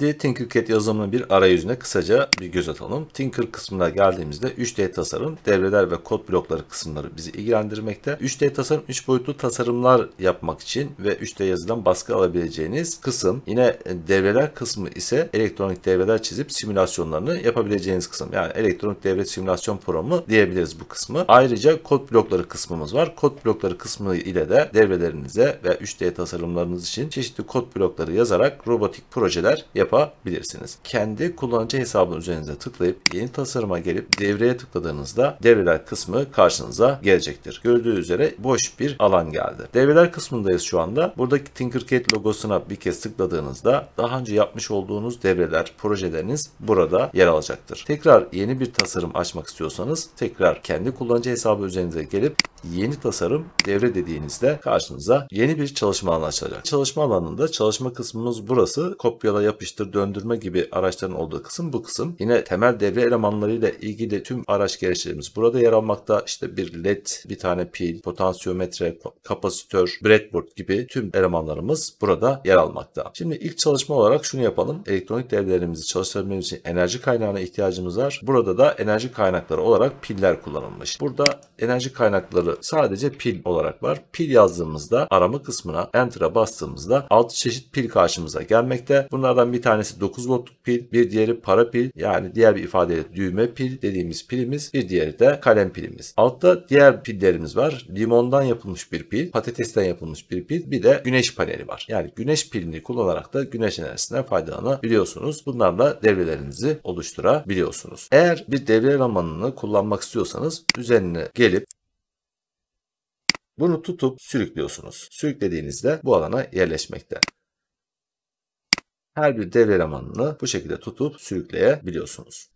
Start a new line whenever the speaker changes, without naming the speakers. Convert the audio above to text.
Şimdi Tinkercad yazılımının bir arayüzüne kısaca bir göz atalım. Tinker kısmına geldiğimizde 3D tasarım, devreler ve kod blokları kısımları bizi ilgilendirmekte. 3D tasarım 3 boyutlu tasarımlar yapmak için ve 3D yazıdan baskı alabileceğiniz kısım. Yine e, devreler kısmı ise elektronik devreler çizip simülasyonlarını yapabileceğiniz kısım. Yani elektronik devre simülasyon programı diyebiliriz bu kısmı. Ayrıca kod blokları kısmımız var. Kod blokları kısmı ile de devrelerinize ve 3D tasarımlarınız için çeşitli kod blokları yazarak robotik projeler yapabilirsiniz yapabilirsiniz. Kendi kullanıcı hesabının üzerinize tıklayıp yeni tasarıma gelip devreye tıkladığınızda devreler kısmı karşınıza gelecektir. Gördüğü üzere boş bir alan geldi. Devreler kısmındayız şu anda. Buradaki Tinkercad logosuna bir kez tıkladığınızda daha önce yapmış olduğunuz devreler, projeleriniz burada yer alacaktır. Tekrar yeni bir tasarım açmak istiyorsanız tekrar kendi kullanıcı hesabı üzerinize gelip yeni tasarım devre dediğinizde karşınıza yeni bir çalışma alanı açılacak. Çalışma alanında çalışma kısmımız burası. Kopyala, yapıştır, döndürme gibi araçların olduğu kısım bu kısım. Yine temel devre elemanlarıyla ilgili tüm araç gereçlerimiz burada yer almakta. İşte bir led, bir tane pil, potansiyometre, kapasitör, breadboard gibi tüm elemanlarımız burada yer almakta. Şimdi ilk çalışma olarak şunu yapalım. Elektronik devrelerimizi çalıştırabilmemiz için enerji kaynağına ihtiyacımız var. Burada da enerji kaynakları olarak piller kullanılmış. Burada enerji kaynakları yazılı sadece pil olarak var. Pil yazdığımızda arama kısmına Enter'a bastığımızda 6 çeşit pil karşımıza gelmekte. Bunlardan bir tanesi 9 voltluk pil, bir diğeri para pil yani diğer bir ifadeyle düğme pil dediğimiz pilimiz, bir diğeri de kalem pilimiz. Altta diğer pillerimiz var. Limondan yapılmış bir pil, patatesten yapılmış bir pil, bir de güneş paneli var. Yani güneş pilini kullanarak da güneş enerjisinden faydalanabiliyorsunuz. da devrelerinizi oluşturabiliyorsunuz. Eğer bir devre elemanını kullanmak istiyorsanız üzerine gelip bunu tutup sürüklüyorsunuz. Sürüklediğinizde bu alana yerleşmekte. Her bir devre elemanını bu şekilde tutup sürükleyebiliyorsunuz.